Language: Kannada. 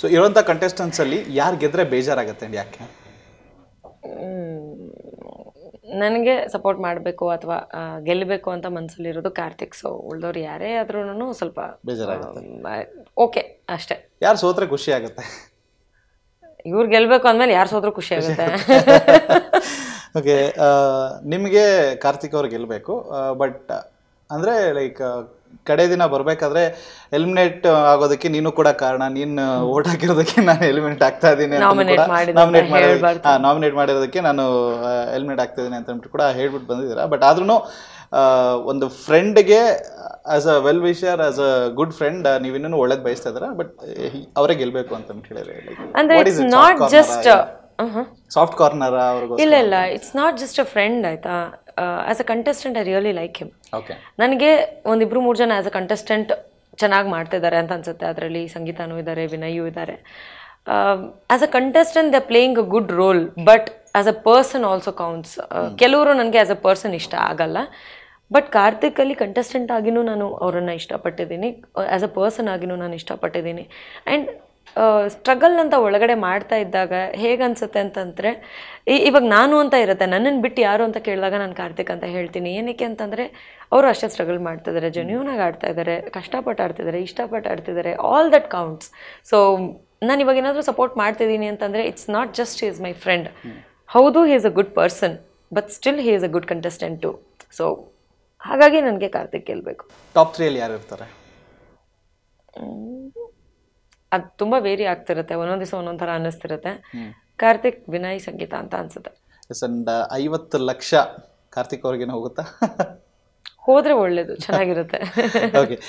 ಸೊ ಇರೋಂಥ ಕಂಟೆಸ್ಟೆಂಟ್ಸ್ ಅಲ್ಲಿ ಯಾರು ಗೆದ್ರೆ ಅಂಡ್ ಯಾಕೆ ನನಗೆ ಸಪೋರ್ಟ್ ಮಾಡಬೇಕು ಅಥವಾ ಗೆಲ್ಲಬೇಕು ಅಂತ ಇರೋದು ಕಾರ್ತಿಕ್ ಸೊ ಉಳ್ದವ್ರು ಯಾರೇ ಆದ್ರೂ ಸ್ವಲ್ಪ ಓಕೆ ಅಷ್ಟೇ ಯಾರು ಸೋತ್ರೆ ಖುಷಿ ಆಗುತ್ತೆ ಇವ್ರು ಗೆಲ್ಲಬೇಕು ಅಂದಮೇಲೆ ಯಾರು ಸೋತ್ರೂ ಖುಷಿ ಆಗುತ್ತೆ ಓಕೆ ನಿಮಗೆ ಕಾರ್ತಿಕ್ ಅವ್ರು ಗೆಲ್ಲಬೇಕು ಬಟ್ ಅಂದರೆ ಲೈಕ್ ಕಡೆ ದಿನ ಬರ್ಬೇಕಾದ್ರೆ ಎಲಿಮಿನೇಟ್ ಆಗೋದಕ್ಕೆ ನೀನು ಕೂಡ ಕಾರಣ ನೀನ್ ಓಟ್ ಹಾಕಿರೋದಕ್ಕೆ ನಾನು ಎಲಿಮಿನೇಟ್ ಆಗ್ತಾ ಇದ್ದೀನಿ ನಾಮಿನೇಟ್ ನಾಮಿನೇಟ್ ಮಾಡಿರೋದಕ್ಕೆ ನಾನು ಎಲಿಮಿನೇಟ್ ಆಗ್ತಾ ಇದೀನಿ ಅಂತ ಅಂದ್ಬಿಟ್ಟು ಕೂಡ ಹೇಳ್ಬಿಟ್ಟು ಬಂದಿದ್ದೀರಾ ಬಟ್ ಆದ್ರೂ ಒಂದು ಫ್ರೆಂಡ್ಗೆ as a well wisher as a good friend ಇನ್ನೂ ಒಳ್ಳೇದು ಬಯಸ್ತಾ ಇದ್ದೀರಾ ಬಟ್ ಅವರೇ ಗೆಲ್ಬೇಕು ಅಂತ ಹೇಳಿದ್ರೆ ನಾಟ್ ಜಸ್ಟ್ ಸಾಫ್ಟ್ ಕಾರ್ನರ್ ಇಲ್ಲ ಇಲ್ಲ it's not just a friend ಆಯ್ತಾ as a contestant I really like him okay ನನಗೆ ಒಂದಿಬ್ರು ಮೂರು ಜನ ಆಸ್ ಅ ಕಂಟೆಸ್ಟೆಂಟ್ ಚೆನ್ನಾಗಿ ಮಾಡ್ತಿದ್ದಾರೆ ಅಂತ ಅನ್ಸುತ್ತೆ ಅದರಲ್ಲಿ ಸಂಗೀತನೂ ಇದ್ದಾರೆ ವಿನಯೂ ಇದ್ದಾರೆ as a contestant the playing a good role but as a person also counts ಕೆಲವರು ನನಗೆ ಆಸ್ ಅ ಪರ್ಸನ್ ಇಷ್ಟ ಆಗಲ್ಲ ಬಟ್ ಕಾರ್ತಿಕ್ ಅಲ್ಲಿ ಕಂಟೆಸ್ಟೆಂಟ್ ಆಗಿನೂ ನಾನು ಅವರನ್ನು ಇಷ್ಟಪಟ್ಟಿದ್ದೀನಿ ಆ್ಯಸ್ ಅ ಪರ್ಸನ್ ಆಗಿನೂ ನಾನು ಇಷ್ಟಪಟ್ಟಿದ್ದೀನಿ ಆ್ಯಂಡ್ ಸ್ಟ್ರಗಲ್ ಅಂತ ಒಳಗಡೆ ಮಾಡ್ತಾ ಇದ್ದಾಗ ಹೇಗೆ ಅನಿಸುತ್ತೆ ಅಂತಂದರೆ ಇವಾಗ ನಾನು ಅಂತ ಇರುತ್ತೆ ನನ್ನನ್ನು ಬಿಟ್ಟು ಯಾರು ಅಂತ ಕೇಳಿದಾಗ ನಾನು ಕಾರ್ತಿಕ್ ಅಂತ ಹೇಳ್ತೀನಿ ಏನಕ್ಕೆ ಅಂತಂದರೆ ಅವರು ಅಷ್ಟೇ ಸ್ಟ್ರಗಲ್ ಮಾಡ್ತಿದ್ದಾರೆ ಜೆನ್ಯೂನಾಗಿ ಆಡ್ತಾ ಇದ್ದಾರೆ ಕಷ್ಟಪಟ್ಟು ಆಡ್ತಿದ್ದಾರೆ ಇಷ್ಟಪಟ್ಟು ಆಡ್ತಿದ್ದಾರೆ ಆಲ್ ದಟ್ ಕೌಂಟ್ಸ್ ಸೊ ನಾನು ಇವಾಗ ಏನಾದರೂ ಸಪೋರ್ಟ್ ಮಾಡ್ತಿದ್ದೀನಿ ಅಂತಂದರೆ it's not just is my friend ಹೌದು he is a good person but still he is a good contestant to so ಹಾಗಾಗಿ ನನಗೆ ಕಾರ್ತಿಕ್ ಗೆಲ್ಲಬೇಕು ಟಾಪ್ ತ್ರೀಯಲ್ಲಿ ಯಾರು ಇರ್ತಾರೆ ಅದು ತುಂಬಾ ವೇರಿ ಆಗ್ತಿರುತ್ತೆ ಒಂದೊಂದ್ ದಿವಸ ಒಂದೊಂದು ಥರ ಅನ್ನಿಸ್ತಿರುತ್ತೆ ಕಾರ್ತಿಕ್ ವಿನಯ್ ಸಂಗೀತ ಅಂತ ಅನ್ಸುತ್ತೆ ಐವತ್ತು ಲಕ್ಷ ಕಾರ್ತಿಕ್ ಅವ್ರಿಗೆ ಹೋಗುತ್ತಾ ಹೋದ್ರೆ ಒಳ್ಳೇದು ಚೆನ್ನಾಗಿರುತ್ತೆ